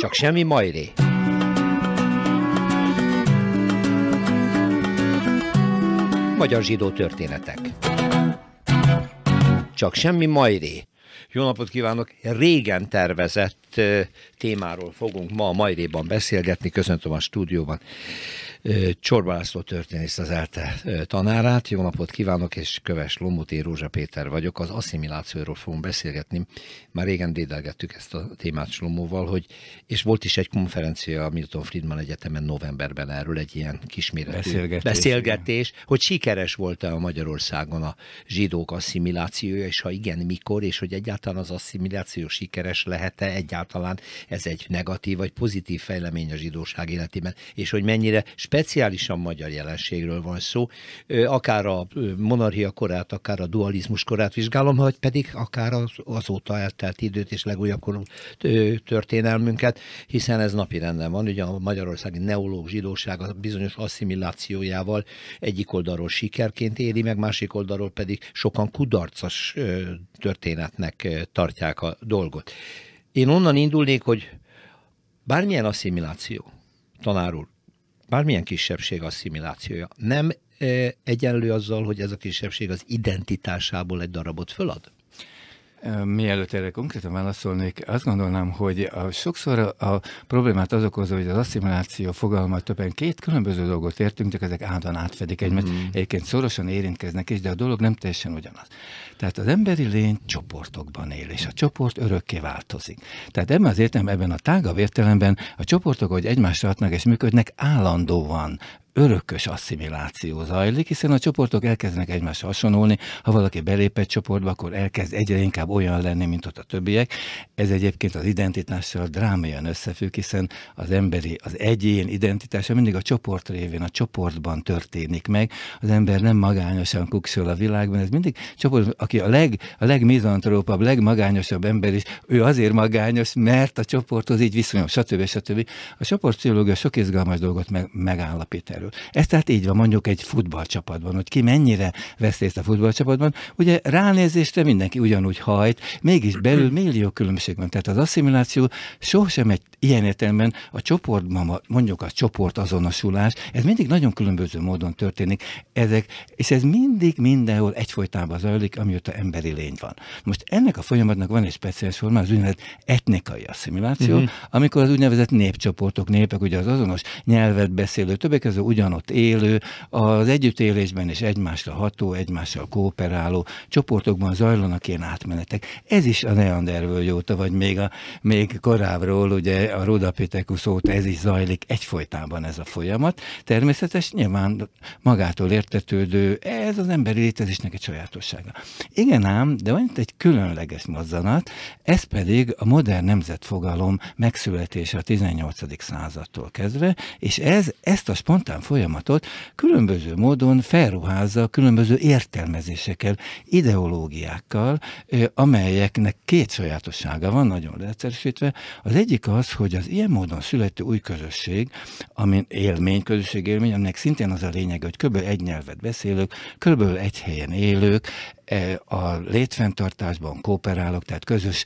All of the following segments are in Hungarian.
Csak semmi majré. Magyar zsidó történetek. Csak semmi majré. Jó napot kívánok! Régen tervezett témáról fogunk ma a Majréban beszélgetni. Köszöntöm a stúdióban Csorba László történész az ELTE tanárát. Jó napot kívánok, és köves Lomuti Rózsa Péter vagyok. Az asszimilációról fogunk beszélgetni. Már régen dédelgettük ezt a témát Slomóval, hogy, és volt is egy konferencia a Milton Friedman Egyetemen novemberben erről egy ilyen kisméretű beszélgetés, beszélgetés hogy sikeres volt-e a Magyarországon a zsidók asszimilációja, és ha igen, mikor, és hogy egyáltalán az asszimiláció sikeres lehet-e egyáltalán, ez egy negatív vagy pozitív fejlemény a zsidóság életében, és hogy mennyire speciálisan magyar jelenségről van szó, akár a monarchia korát, akár a dualizmus korát vizsgálom, vagy pedig akár az, azóta eltelt időt és legújabb korú történelmünket, hiszen ez napi renden van, ugye a magyarországi neológ zsidóság a bizonyos asszimilációjával egyik oldalról sikerként éli, meg másik oldalról pedig sokan kudarcas történetnek tartják a dolgot. Én onnan indulnék, hogy bármilyen asszimiláció, tanár úr, bármilyen kisebbség asszimilációja nem eh, egyenlő azzal, hogy ez a kisebbség az identitásából egy darabot fölad? Mielőtt erre konkrétan válaszolnék, azt gondolnám, hogy a, sokszor a, a problémát az okozza, hogy az asszimiláció fogalma többen két különböző dolgot értünk, de ezek áldan átfedik egymást. Mm. Egyébként szorosan érintkeznek is, de a dolog nem teljesen ugyanaz. Tehát az emberi lény csoportokban él, és a csoport örökké változik. Tehát ebben az értelemben, ebben a tágabb értelemben a csoportok, hogy egymásra hatnak és működnek, állandóan örökös asszimiláció zajlik, hiszen a csoportok elkezdenek egymásra hasonlulni, ha valaki belép egy csoportba, akkor elkezd egyre inkább olyan lenni, mint ott a többiek. Ez egyébként az identitással drámaian összefügg, hiszen az emberi, az egyén identitása mindig a csoport révén, a csoportban történik meg. Az ember nem magányosan kukszol a világban, ez mindig csoport, aki a, leg, a legmizantrópabb, legmagányosabb ember is, ő azért magányos, mert a csoporthoz így viszonyul, stb. stb. A csoportpszichológia sok izgalmas dolgot meg, megállapít erről. Ez tehát így van mondjuk egy futballcsapatban, hogy ki mennyire vesz részt a futballcsapatban. Ugye ránézésre mindenki ugyanúgy hajt, mégis belül millió különbség van. Tehát az asszimiláció sohasem egy ilyen értelemben a csoportban, mondjuk a azonosulás, ez mindig nagyon különböző módon történik. Ezek, és ez mindig mindenhol egyfolytában zajlik, amióta emberi lény van. Most ennek a folyamatnak van egy speciális formája, az úgynevezett etnikai asszimiláció, mm -hmm. amikor az úgynevezett népcsoportok, népek, ugye az azonos nyelvet beszélő többek között ugyanott élő, az együttélésben és egymásra ható, egymással kooperáló csoportokban zajlanak ilyen átmenetek. Ez is a jóta, vagy még, a, még korábbról, ugye a Rodapitekus óta ez is zajlik egyfolytában ez a folyamat. Természetes, nyilván magától értetődő, ez az emberi létezésnek egy sajátossága. Igen ám, de van itt egy különleges mozzanat, ez pedig a modern nemzetfogalom megszületése a 18. századtól kezdve, és ez ezt a spontán olyan folyamatot, különböző módon felruházza különböző értelmezésekkel, ideológiákkal, amelyeknek két sajátossága van, nagyon leegyszerűsítve. Az egyik az, hogy az ilyen módon születő új közösség, ami élmény, közösség élmény, aminek szintén az a lényeg, hogy kb. egy nyelvet beszélők, kb. egy helyen élők, E, a létfenntartásban kooperálok, tehát közös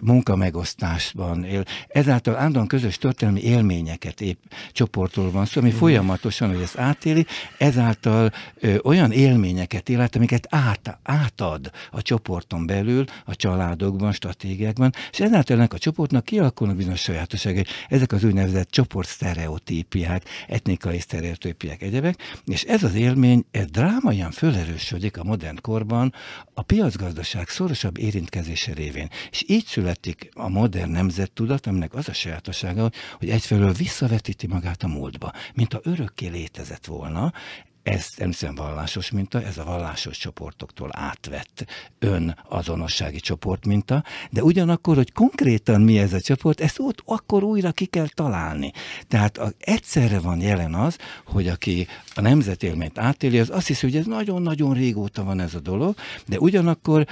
munkamegosztásban él. Ezáltal állandóan közös történelmi élményeket épp csoportról van szó, ami mhm. folyamatosan, hogy ezt átéli, ezáltal olyan élményeket él amiket át, átad a csoporton belül, a családokban, stratégiákban, és ezáltal ennek a csoportnak kialakulnak bizonyos sajátosságai. Ezek az úgynevezett csoportsztereotípiák, etnikai sztereotípiák, egyebek, és ez az élmény, ez drámaian fölerősödik a modern modern korban a piacgazdaság szorosabb érintkezése révén. És így születik a modern nemzettudat, aminek az a sajátossága, hogy egyfelől visszavetíti magát a múltba, mint ha örökké létezett volna, ez hiszem vallásos minta, ez a vallásos csoportoktól átvett önazonossági csoportminta, de ugyanakkor, hogy konkrétan mi ez a csoport, ezt ott akkor újra ki kell találni. Tehát a, egyszerre van jelen az, hogy aki a nemzetélményt átéli, az azt hiszi, hogy ez nagyon-nagyon régóta van ez a dolog, de ugyanakkor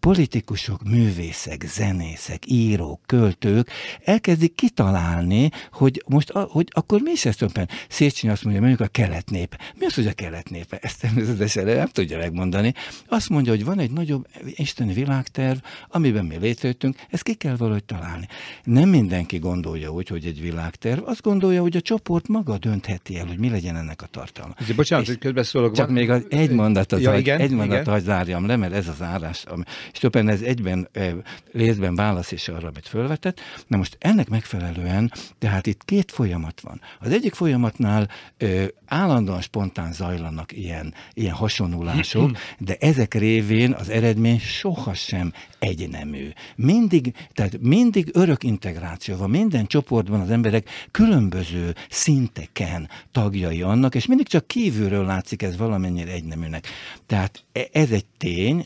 politikusok, művészek, zenészek, írók, költők elkezdik kitalálni, hogy most a, hogy akkor mi is ezt tömpen? Széchenyi azt mondja, mondjuk a keletnépe. Mi az, hogy a keletnépe? Ezt természetesen nem tudja megmondani. Azt mondja, hogy van egy nagyobb isteni világterv, amiben mi létrejöttünk, ezt ki kell valahogy találni. Nem mindenki gondolja úgy, hogy egy világterv, azt gondolja, hogy a csoport maga döntheti el, hogy mi legyen ennek a tartalma. Bocsánat, És hogy közbeszólok. Csak van... még az egy mondatot, ja, igen, egy mondatot igen. zárjam le, mert ez az árás, mondtam. Chopin ez egyben eh, részben válasz is arra, amit felvetett. Na most ennek megfelelően, tehát itt két folyamat van. Az egyik folyamatnál eh, állandóan spontán zajlanak ilyen, ilyen hasonlulások, de ezek révén az eredmény sohasem egynemű. Mindig, tehát mindig örök integráció van, minden csoportban az emberek különböző szinteken tagjai annak, és mindig csak kívülről látszik ez valamennyire egyneműnek. Tehát e, ez egy tény,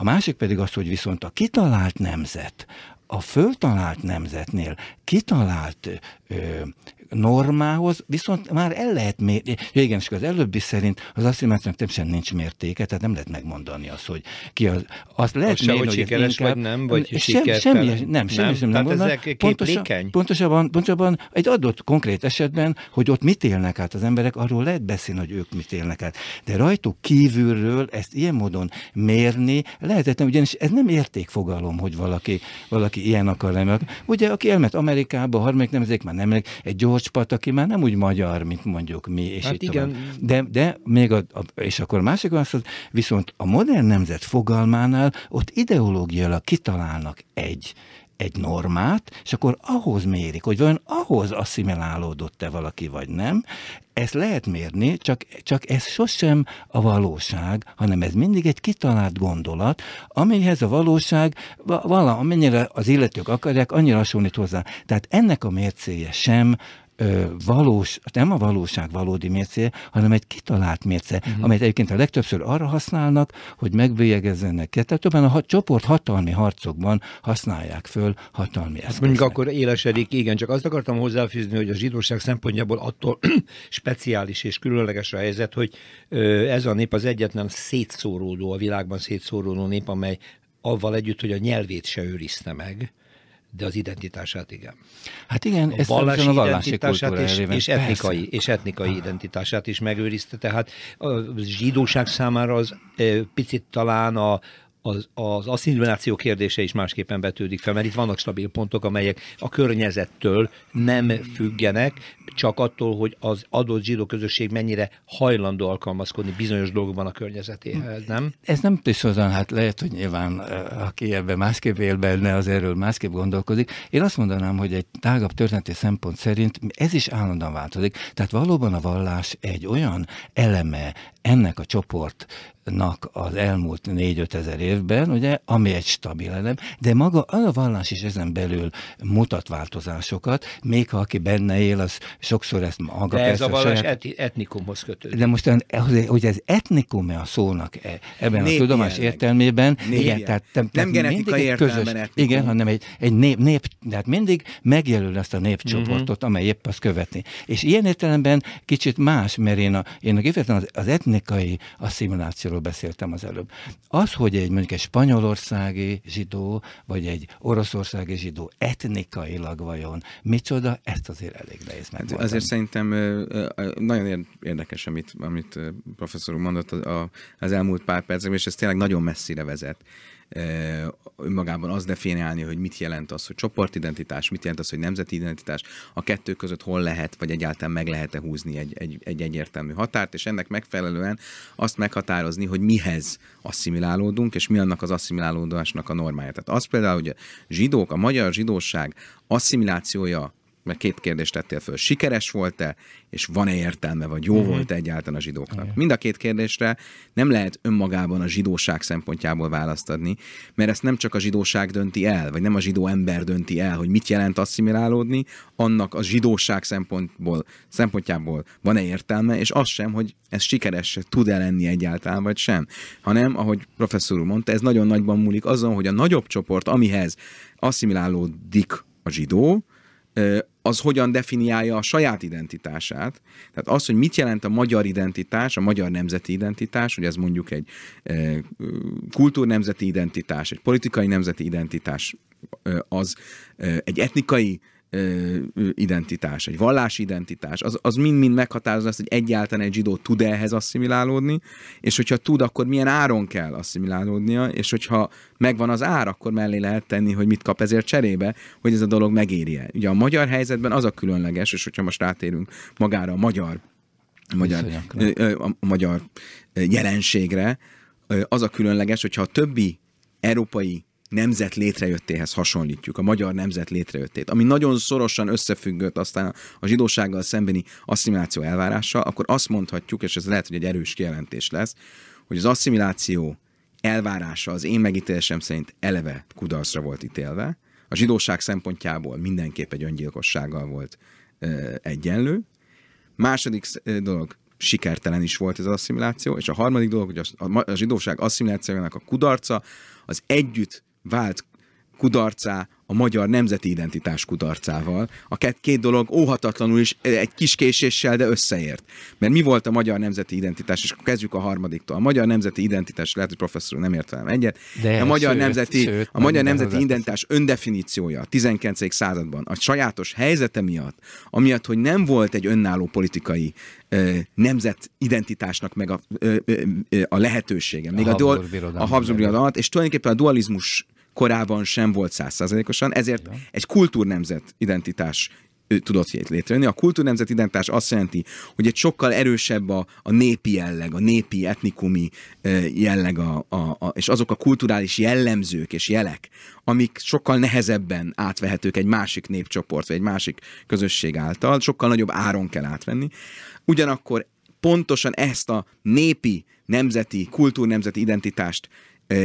a másik pedig az, hogy viszont a kitalált nemzet, a föltalált nemzetnél kitalált ö, normához, viszont már el lehet mérni. Ja, igen, és az előbbi szerint az aszimilációnak teljesen nincs mértéke, tehát nem lehet megmondani azt, hogy ki az. Azt lehet mérni, hogy, sikeres inkább, vagy nem, vagy sem, semmi, nem, nem, semmi sem nem mondanak. Pontosan, pontosabban, pontosabban egy adott konkrét esetben, hogy ott mit élnek át az emberek, arról lehet beszélni, hogy ők mit élnek át. De rajtuk kívülről ezt ilyen módon mérni lehetetlen, ugyanis ez nem értékfogalom, hogy valaki, valaki ilyen akar lenni. Ugye, aki elment Amerikába, a harmadik nemzék már nem egy gyors Mocspat, aki már nem úgy magyar, mint mondjuk mi, és hát igen. De, de még a, a, és akkor másik az, hogy viszont a modern nemzet fogalmánál ott ideológiailag kitalálnak egy egy normát, és akkor ahhoz mérik, hogy vajon ahhoz asszimilálódott-e valaki, vagy nem. Ezt lehet mérni, csak, csak ez sosem a valóság, hanem ez mindig egy kitalált gondolat, amihez a valóság vala, amennyire az illetők akarják, annyira hasonlít hozzá. Tehát ennek a mércéje sem ö, valós, nem a valóság valódi mércé, hanem egy kitalált mérce, uh-huh. Mhm. amelyet egyébként a legtöbbször arra használnak, hogy megbélyegezzenek ki. Tehát többen a ha, csoport hatalmi harcokban használják föl hatalmi eszközt. Hát mondjuk akkor élesedik, igen, csak azt akartam hozzáfűzni, hogy a zsidóság szempontjából attól speciális és különleges a helyzet, hogy ez a nép az egyetlen szétszóródó, a világban szétszóródó nép, amely avval együtt, hogy a nyelvét se őrizte meg, de az identitását igen. Hát igen, a vallási a vallási identitását és, és etnikai, és etnikai ah. identitását is megőrizte. Tehát a zsidóság számára az picit talán a, az, az asszimiláció kérdése is másképpen betődik fel, mert itt vannak stabil pontok, amelyek a környezettől nem függenek, csak attól, hogy az adott zsidó közösség mennyire hajlandó alkalmazkodni bizonyos dolgokban a környezetéhez, nem? Ez nem tisztozan, hát lehet, hogy nyilván eh, aki ebben másképp él benne, az erről másképp gondolkodik. Én azt mondanám, hogy egy tágabb történeti szempont szerint ez is állandóan változik. Tehát valóban a vallás egy olyan eleme ennek a csoport nak az elmúlt négy ezer évben, ugye, ami egy stabil elem, de maga a vallás is ezen belül mutat változásokat, még ha aki benne él, az sokszor ezt maga de ez a vallás saját... et- etnikumhoz kötődik. De most, hogy ez etnikum, etnikum-e a szónak e, ebben nép a tudomás jelleg. értelmében, nép igen, tehát, tehát nem genetikai értelmen közös, etnikum. Igen, hanem egy, egy nép, nép, tehát mindig megjelöl ezt a népcsoportot, uh-huh. amely épp azt követni. És ilyen értelemben kicsit más, mert én, a, én a az, az etnikai asszimilációról amiről beszéltem az előbb. Az, hogy egy mondjuk egy spanyolországi zsidó, vagy egy oroszországi zsidó etnikailag vajon micsoda, ezt azért elég nehéz meg. Hát azért szerintem nagyon érdekes, amit, amit professzor úr mondott az elmúlt pár percben, és ez tényleg nagyon messzire vezet. Eh, önmagában az definiálni, hogy mit jelent az, hogy csoportidentitás, mit jelent az, hogy nemzeti identitás, a kettő között hol lehet, vagy egyáltalán meg lehet-e húzni egy, egy, egy egyértelmű határt, és ennek megfelelően azt meghatározni, hogy mihez asszimilálódunk, és mi annak az asszimilálódásnak a normája. Tehát az például, hogy a zsidók, a magyar zsidóság asszimilációja mert két kérdést tettél föl, sikeres volt-e, és van-e értelme, vagy jó mm-hmm. volt-e egyáltalán a zsidóknak. Igen. Mind a két kérdésre nem lehet önmagában a zsidóság szempontjából választ adni, mert ezt nem csak a zsidóság dönti el, vagy nem a zsidó ember dönti el, hogy mit jelent asszimilálódni, annak a zsidóság szempontból, szempontjából van-e értelme, és az sem, hogy ez sikeres tud-e lenni egyáltalán, vagy sem. Hanem, ahogy professzor úr mondta, ez nagyon nagyban múlik azon, hogy a nagyobb csoport, amihez asszimilálódik a zsidó, az hogyan definiálja a saját identitását. Tehát az, hogy mit jelent a magyar identitás, a magyar nemzeti identitás, hogy ez mondjuk egy e, kultúrnemzeti identitás, egy politikai nemzeti identitás, e, az e, egy etnikai identitás, egy vallási identitás, az, az mind-mind meghatározza azt, hogy egyáltalán egy zsidó tud ehhez asszimilálódni, és hogyha tud, akkor milyen áron kell asszimilálódnia, és hogyha megvan az ár, akkor mellé lehet tenni, hogy mit kap ezért cserébe, hogy ez a dolog megérje. Ugye a magyar helyzetben az a különleges, és hogyha most rátérünk magára a magyar, a magyar, a magyar jelenségre, az a különleges, hogyha a többi európai nemzet létrejöttéhez hasonlítjuk, a magyar nemzet létrejöttét, ami nagyon szorosan összefüggött aztán a zsidósággal szembeni asszimiláció elvárással, akkor azt mondhatjuk, és ez lehet, hogy egy erős kijelentés lesz, hogy az asszimiláció elvárása az én megítélésem szerint eleve kudarcra volt ítélve, a zsidóság szempontjából mindenképp egy öngyilkossággal volt ö, egyenlő. Második dolog, sikertelen is volt ez az asszimiláció, és a harmadik dolog, hogy a, zsidóság asszimilációjának a kudarca az együtt vált kudarcá a magyar nemzeti identitás kudarcával. A két, két dolog óhatatlanul is egy kis késéssel, de összeért. Mert mi volt a magyar nemzeti identitás, és kezdjük a harmadiktól. A magyar nemzeti identitás, lehet, hogy professzor nem ért velem egyet, de a magyar sőt, nemzeti, sőt, a magyar nemzeti identitás öndefiníciója a 19. században, a sajátos helyzete miatt, amiatt, hogy nem volt egy önálló politikai nemzet identitásnak meg a, a lehetősége, még a, a, a Habsburg és tulajdonképpen a dualizmus korában sem volt százszázalékosan, ezért egy kultúrnemzet identitás tudott létrejönni. A kultúrnemzet identitás azt jelenti, hogy egy sokkal erősebb a, a népi jelleg, a népi etnikumi jelleg, a, a, a, és azok a kulturális jellemzők és jelek, amik sokkal nehezebben átvehetők egy másik népcsoport, vagy egy másik közösség által, sokkal nagyobb áron kell átvenni. Ugyanakkor pontosan ezt a népi, nemzeti, kultúrnemzeti identitást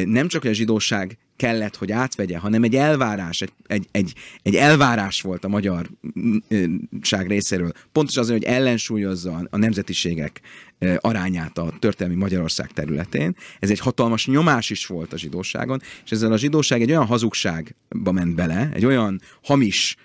nem csak a zsidóság kellett, hogy átvegye, hanem egy elvárás, egy, egy, egy, egy elvárás volt a magyarság mm, részéről. Pontos azért, hogy ellensúlyozza a nemzetiségek arányát a történelmi Magyarország területén. Ez egy hatalmas nyomás is volt a zsidóságon, és ezzel a zsidóság egy olyan hazugságba ment bele, egy olyan hamis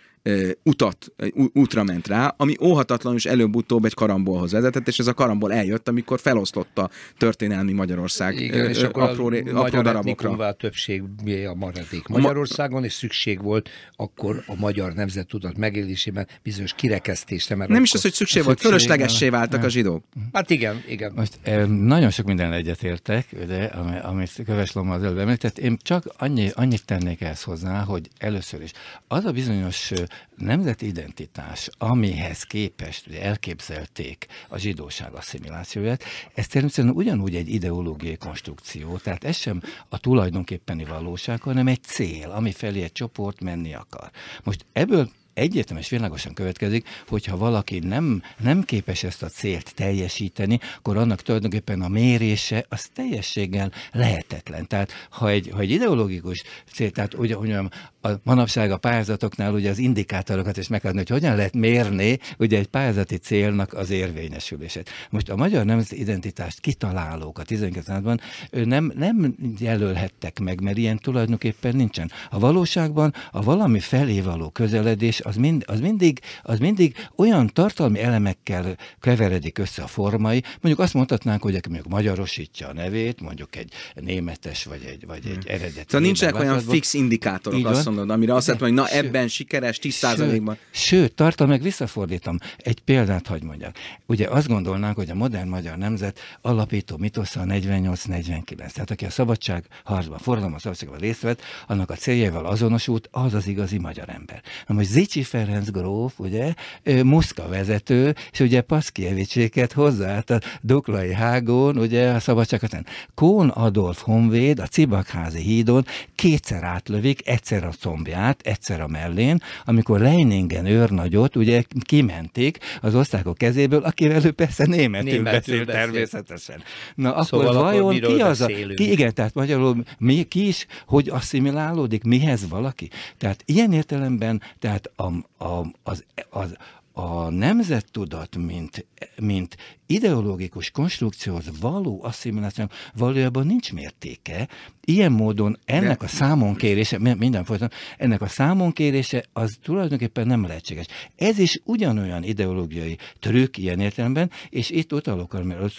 utat, útra ment rá, ami óhatatlanul is előbb-utóbb egy karambolhoz vezetett, és ez a karambol eljött, amikor felosztotta történelmi Magyarország Igen, és akkor apró, a apró darabokra. többség a maradék Magyarországon, és szükség volt akkor a magyar nemzettudat megélésében bizonyos kirekesztésre. Mert nem is az, hogy szükség volt, fölöslegessé váltak nem. a zsidók. Hát igen, igen. Most nagyon sok minden egyetértek, de amit Köves Loma az előbb említett, én csak annyi, annyit tennék ezt hozzá, hogy először is az a bizonyos nemzeti identitás, amihez képest ugye elképzelték a zsidóság asszimilációját, ez természetesen ugyanúgy egy ideológiai konstrukció, tehát ez sem a tulajdonképpeni valóság, hanem egy cél, ami felé egy csoport menni akar. Most ebből egyértelműen és világosan következik, hogyha valaki nem, nem képes ezt a célt teljesíteni, akkor annak tulajdonképpen a mérése az teljességgel lehetetlen. Tehát ha egy, ha egy ideológikus cél, tehát ugye, hogy mondjam, a manapság a pályázatoknál ugye az indikátorokat is meghagyni, hogy hogyan lehet mérni ugye egy pályázati célnak az érvényesülését. Most a magyar nemzeti identitást kitalálók a 19. században nem, nem jelölhettek meg, mert ilyen tulajdonképpen nincsen. A valóságban a valami felé való közeledés az, mind, az, mindig, az mindig olyan tartalmi elemekkel keveredik össze a formai. Mondjuk azt mondhatnánk, hogy aki mondjuk magyarosítja a nevét, mondjuk egy németes vagy egy, vagy egy hmm. eredeti. Tehát szóval nincsenek olyan fix indikátorok, Így azt mondod, amire azt lehet, hogy na sőt, ebben sikeres 10%-ban. Sőt, tartalmi, meg visszafordítom. Egy példát hagy mondjak. Ugye azt gondolnánk, hogy a modern magyar nemzet alapító mitosza a 48-49. Tehát aki a szabadság harcban, forradalom a szabadságban részt vett, annak a céljával azonosult, az az igazi magyar ember. Na most Zicsi Kicsi Ferenc gróf, ugye, Muszka vezető, és ugye Paszkievicséket hozzáállt a Doklai hágón, ugye a szabadsághatán. Kón Adolf Honvéd a Cibakházi hídon kétszer átlövik, egyszer a combját, egyszer a mellén, amikor Leiningen őrnagyot ugye kimentik az osztrákok kezéből, akivel ő persze németül, németül beszél, beszél természetesen. Na akkor szóval vajon akkor ki az a... Ki, igen, tehát magyarul mi, ki is, hogy asszimilálódik, mihez valaki. Tehát ilyen értelemben, tehát a, a, az, az, a nemzettudat, mint, mint ideológikus konstrukcióhoz való asszimiláció valójában nincs mértéke. Ilyen módon ennek De... a számonkérése, minden folyton, ennek a számonkérése az tulajdonképpen nem lehetséges. Ez is ugyanolyan ideológiai trükk ilyen értelemben, és itt utalok, amiről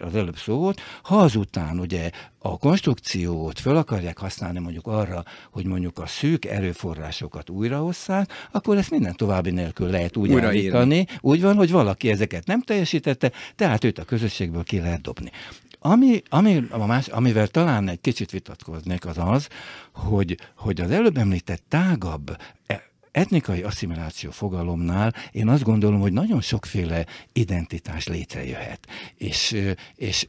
az előbb szó volt, ha azután ugye a konstrukciót fel akarják használni mondjuk arra, hogy mondjuk a szűk erőforrásokat újraosszák, akkor ezt minden további nélkül lehet úgy Újra állítani. Úgy van, hogy valaki ezeket nem teljesítette, tehát őt a közösségből ki lehet dobni. Ami, ami, a más, amivel talán egy kicsit vitatkoznék, az az, hogy, hogy az előbb említett tágabb e, etnikai asszimiláció fogalomnál én azt gondolom, hogy nagyon sokféle identitás létrejöhet. És, és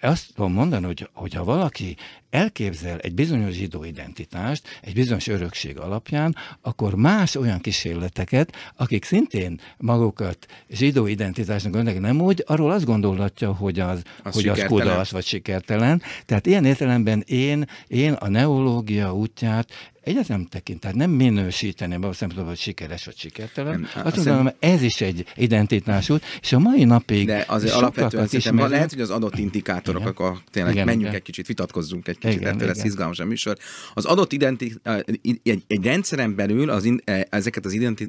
azt tudom mondani, hogy, hogy ha valaki elképzel egy bizonyos zsidó identitást, egy bizonyos örökség alapján, akkor más olyan kísérleteket, akik szintén magukat zsidó identitásnak gondolják, nem úgy, arról azt gondolhatja, hogy az, az, hogy az kudarc vagy sikertelen. Tehát ilyen értelemben én, én a neológia útját egyetem tekint, tehát nem minősíteném abban szempontból, hogy sikeres vagy sikertelen. Nem, azt azt mondom, ez is egy identitás út, és a mai napig De azért alapvetően ismerünk, lehet, hogy az adott indikátorok, igen, akkor tényleg igen, menjünk igen. egy kicsit, vitatkozzunk egy egy kicsit igen, ettől igen. lesz izgalmas a műsor. Az adott identi, egy, egy rendszeren belül az in, e, ezeket az identi,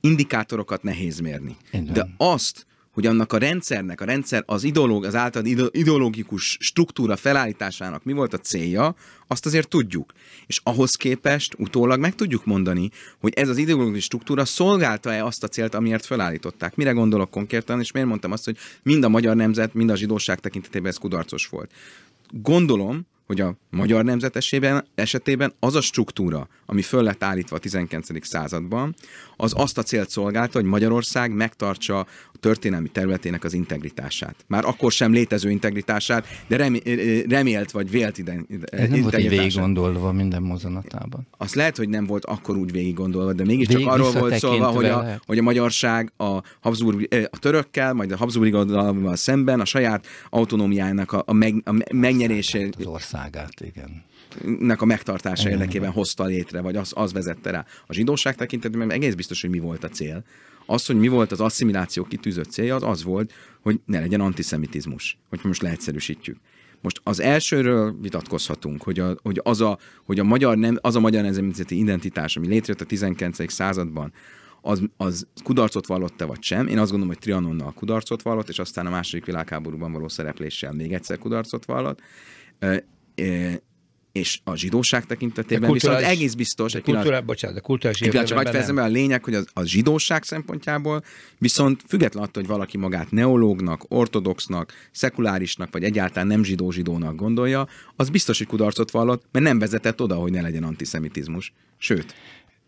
indikátorokat nehéz mérni. Igen. De azt, hogy annak a rendszernek, a rendszer az ideológ, az által ideológikus struktúra felállításának mi volt a célja, azt azért tudjuk. És ahhoz képest utólag meg tudjuk mondani, hogy ez az ideológikus struktúra szolgálta-e azt a célt, amiért felállították. Mire gondolok konkrétan, és miért mondtam azt, hogy mind a magyar nemzet, mind a zsidóság tekintetében ez kudarcos volt. Gondolom, hogy a magyar nemzetesében esetében az a struktúra, ami föl lett állítva a 19. században, az azt a célt szolgálta, hogy Magyarország megtartsa a történelmi területének az integritását. Már akkor sem létező integritását, de remélt vagy vélt ide, Ez nem volt így végig gondolva minden mozanatában. Azt lehet, hogy nem volt akkor úgy végig gondolva, de mégis csak arról volt szólva, hogy a, hogy a magyarság a, Habsburg, a törökkel, majd a Habsburg szemben a saját autonómiájának a, a, meg, a megnyerését országát, igen. Nek a megtartása igen, érdekében igen. hozta létre, vagy az, az vezette rá. A zsidóság tekintetében egész biztos, hogy mi volt a cél. Az, hogy mi volt az asszimiláció kitűzött célja, az az volt, hogy ne legyen antiszemitizmus, hogy most leegyszerűsítjük. Most az elsőről vitatkozhatunk, hogy, a, hogy, az, a, hogy a magyar nem, az a magyar nemzeti identitás, ami létrejött a 19. században, az, az kudarcot vallott-e vagy sem. Én azt gondolom, hogy Trianonnal kudarcot vallott, és aztán a második világháborúban való szerepléssel még egyszer kudarcot vallott és a zsidóság tekintetében de viszont egész biztos, egy kultúrá, pillanat, bocsánat, de kultúrás egy pillanat, csak fejezem a lényeg, hogy az, a zsidóság szempontjából viszont független attól, hogy valaki magát neológnak, ortodoxnak, szekulárisnak, vagy egyáltalán nem zsidó zsidónak gondolja, az biztos, hogy kudarcot vallott, mert nem vezetett oda, hogy ne legyen antiszemitizmus. Sőt,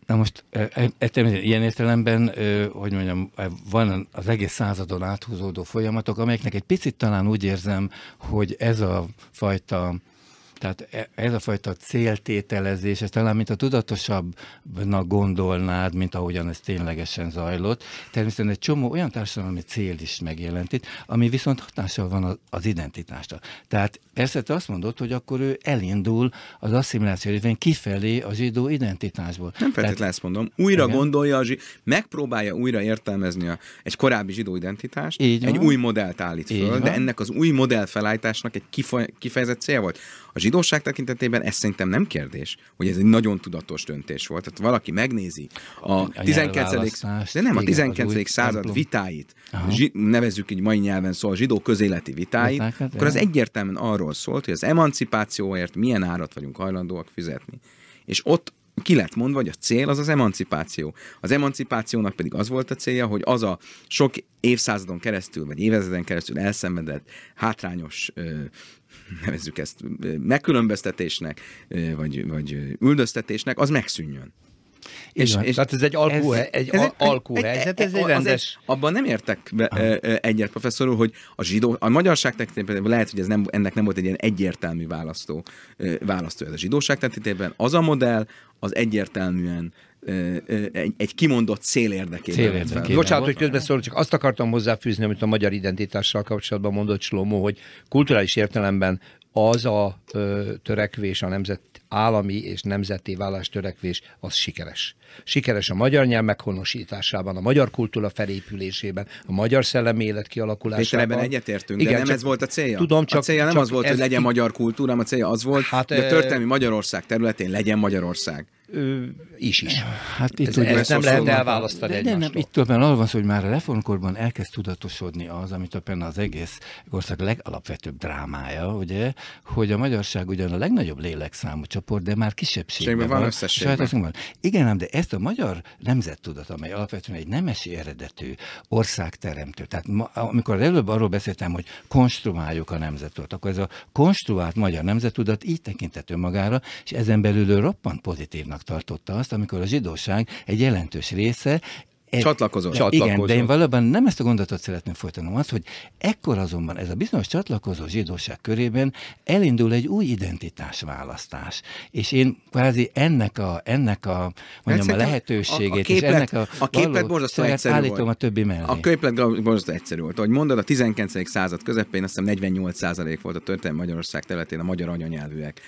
Na most, e, e, ilyen értelemben, hogy mondjam, e, van az egész századon áthúzódó folyamatok, amelyeknek egy picit talán úgy érzem, hogy ez a fajta tehát e, ez a fajta céltételezés, ez talán mint a tudatosabbnak gondolnád, mint ahogyan ez ténylegesen zajlott. Természetesen egy csomó olyan társadalmi cél is megjelent itt, ami viszont hatással van az identitásra. Tehát persze te azt mondod, hogy akkor ő elindul az asszimiláció révén kifelé a zsidó identitásból. Nem feltétlenül Tehát... ezt mondom. Újra igen. gondolja, a zsi... megpróbálja újra értelmezni a, egy korábbi zsidó identitást, Így egy új modellt állít föl, de ennek az új modell felállításnak egy kifejezett cél volt. A zsidóság tekintetében ez szerintem nem kérdés, hogy ez egy nagyon tudatos döntés volt. Tehát valaki megnézi a, a 19. De nem, a 19. század templom. vitáit, zsid, nevezzük így mai nyelven szó, szóval a zsidó közéleti vitáit, Vitákat, hát akkor az egyértelműen arról szólt, hogy az emancipációért milyen árat vagyunk hajlandóak fizetni. És ott ki lett mondva, hogy a cél az az emancipáció. Az emancipációnak pedig az volt a célja, hogy az a sok évszázadon keresztül, vagy évezreden keresztül elszenvedett hátrányos ö, nevezzük ezt megkülönböztetésnek, vagy, vagy üldöztetésnek, az megszűnjön. És, és tehát ez egy alkú, ez, egy, ez alkú egy, helyzet, ez egy, rendes... Egy, abban nem értek be, ah. egyet, professzor úr, hogy a zsidó, a magyarság tekintetében lehet, hogy ez nem, ennek nem volt egy ilyen egyértelmű választó, választó ez a zsidóság tekintetében. Az a modell, az egyértelműen egy, egy kimondott cél érdekében. Cél érdekében. Bocsánat, hogy közbeszólok, csak azt akartam hozzáfűzni, amit a magyar identitással kapcsolatban mondott Slomó, hogy kulturális értelemben az a ö, törekvés, a nemzet állami és nemzeti vállás törekvés, az sikeres. Sikeres a magyar nyelv meghonosításában, a magyar kultúra felépülésében, a magyar szellemi élet kialakulásában. Ebben egyetértünk, Igen, de nem ez volt a célja. Tudom, csak, a célja nem csak az volt, ez, hogy legyen magyar kultúra, a célja az volt, hát, hogy a történelmi Magyarország területén legyen Magyarország is is. Hát itt ez, ugye, ezt nem lehet elválasztani de, egymástól. Nem, nem, itt többen arról van szó, hogy már a reformkorban elkezd tudatosodni az, amit a az egész ország legalapvetőbb drámája, ugye, hogy a magyarság ugyan a legnagyobb lélekszámú csoport, de már kisebbségben van. van azt Van. Igen, ám, de ezt a magyar nemzettudat, amely alapvetően egy nemesi eredetű országteremtő. Tehát ma, amikor előbb arról beszéltem, hogy konstruáljuk a nemzettudat, akkor ez a konstruált magyar nemzettudat így tekintető magára és ezen belül roppant pozitívnak fontosnak tartotta azt, amikor a zsidóság egy jelentős része E, csatlakozott. Igen, de én valóban nem ezt a gondolatot szeretném folytatnom, az, hogy ekkor azonban ez a bizonyos csatlakozó zsidóság körében elindul egy új identitásválasztás. És én kvázi ennek a, ennek a, mondjam, a lehetőségét, a, a képlet, és ennek a, a képlet borzasztó egyszerű állítom volt. a többi mellé. A képlet borzasztó egyszerű volt. Ahogy mondod, a 19. század közepén azt hiszem 48 volt a történelmi Magyarország területén a magyar anyanyelvűek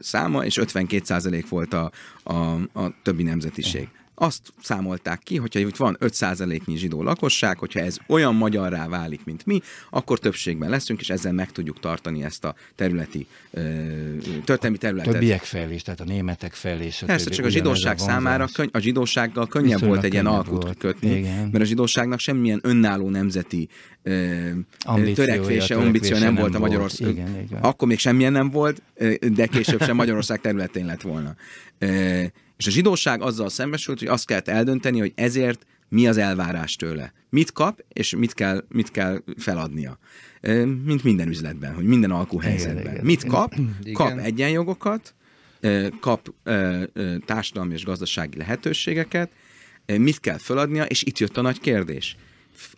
száma, és 52% volt a, a, a többi nemzetiség azt számolták ki, hogyha itt van 5%-nyi zsidó lakosság, hogyha ez olyan magyarrá válik, mint mi, akkor többségben leszünk, és ezzel meg tudjuk tartani ezt a területi, történelmi területet. A többiek felé, tehát a németek felé. Persze, csak a zsidóság számára, könny- a zsidósággal könnyebb Viszont volt egy ilyen alkut volt. kötni, Igen. mert a zsidóságnak semmilyen önálló nemzeti ö, ambíciója, törekvése, ambíció nem, nem volt a Magyarország. Igen, igen. Akkor még semmilyen nem volt, de később sem Magyarország területén lett volna. És a zsidóság azzal szembesült, hogy azt kellett eldönteni, hogy ezért mi az elvárás tőle. Mit kap, és mit kell, mit kell feladnia. Mint minden üzletben, hogy minden alkuhelyzetben. Mit kap? Igen. Kap egyenjogokat, kap társadalmi és gazdasági lehetőségeket, mit kell feladnia, és itt jött a nagy kérdés.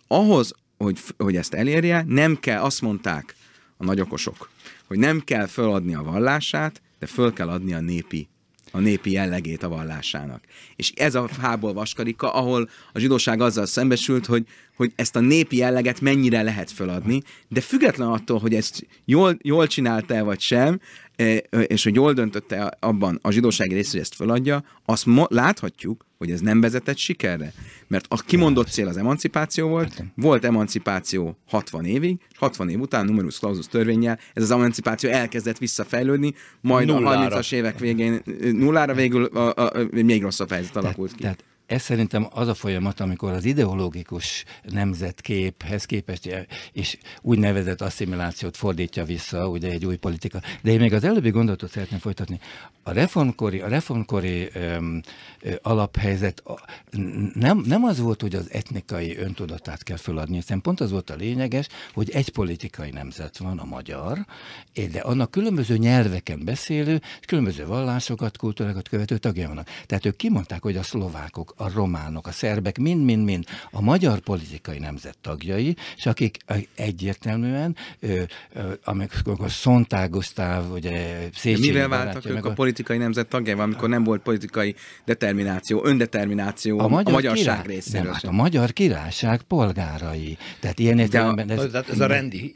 Ahhoz, hogy, hogy ezt elérje, nem kell, azt mondták a nagyokosok, hogy nem kell feladni a vallását, de föl kell adni a népi a népi jellegét a vallásának. És ez a fából vaskarika, ahol a zsidóság azzal szembesült, hogy, hogy ezt a népi jelleget mennyire lehet föladni, de független attól, hogy ezt jól, jól csinálta e vagy sem, E, és hogy jól döntötte abban a zsidóság rész, hogy ezt feladja, azt láthatjuk, hogy ez nem vezetett sikerre. Mert a kimondott cél az emancipáció volt, hát volt emancipáció 60 évig, és 60 év után numerus clausus törvényel ez az emancipáció elkezdett visszafejlődni, majd nullára. a 30-as évek végén nullára végül a, a, a, még rosszabb helyzet alakult tehát, ki. Tehát ez szerintem az a folyamat, amikor az ideológikus nemzetképhez képest, eh, és úgynevezett asszimilációt fordítja vissza, ugye egy új politika. De én még az előbbi gondolatot szeretném folytatni. A reformkori, a reformkori öm, ö, alaphelyzet a, nem, nem az volt, hogy az etnikai öntudatát kell feladni, hiszen pont az volt a lényeges, hogy egy politikai nemzet van, a magyar, de annak különböző nyelveken beszélő, különböző vallásokat, kultúrákat követő tagja vannak. Tehát ők kimondták, hogy a szlovákok, a románok, a szerbek, mind-mind-mind a magyar politikai nemzet tagjai, és akik egyértelműen, amikor a Gusztáv, ugye Széchenyi... Mivel váltak ők a, a politikai nemzet tagjai, amikor nem volt politikai determináció, öndetermináció a magyar, a magyarság király, részéről? Nem, hát a magyar királyság polgárai. Tehát ilyen értelemben... Ez, ez a rendi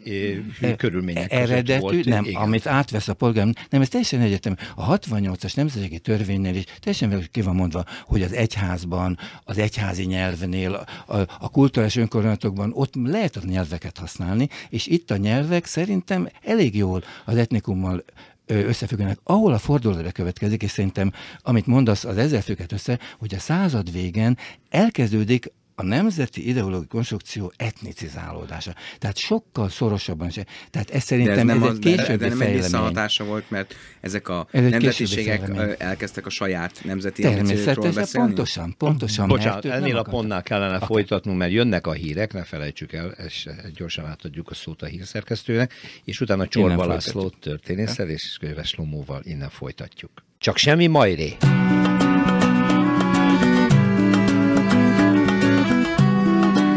eh, e, körülmények eredetű, volt, nem, igen. amit átvesz a polgár, nem, ez teljesen egyetem. A 68-as nemzetségi törvénynél is teljesen ki van mondva, hogy az egyház nyelvtanban, az egyházi nyelvnél, a, a kulturális önkormányzatokban, ott lehet a nyelveket használni, és itt a nyelvek szerintem elég jól az etnikummal összefüggenek, ahol a fordulóra következik, és szerintem, amit mondasz, az ezzel függhet össze, hogy a század végen elkezdődik a nemzeti ideológiai konstrukció etnicizálódása. Tehát sokkal szorosabban is. Tehát ez szerintem de ez, nem ez egy későbbi de, de nem egy visszahatása volt, mert ezek a ez nemzetiségek elkezdtek a saját nemzeti Természetesen, beszélni. pontosan, pontosan. Bocsánat, mert ennél a pontnál kellene akar. folytatnunk, mert jönnek a hírek, ne felejtsük el, és eh, gyorsan átadjuk a szót a hírszerkesztőnek, és utána Csorba Lászlót történésszel és Köves Lomóval innen folytatjuk. Csak semmi majré!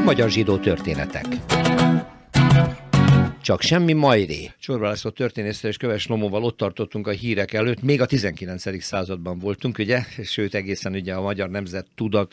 magyar zsidó történetek csak semmi majré. Csorba László történésztel és Köves Lomóval ott tartottunk a hírek előtt, még a 19. században voltunk, ugye, sőt egészen ugye a magyar nemzet tudat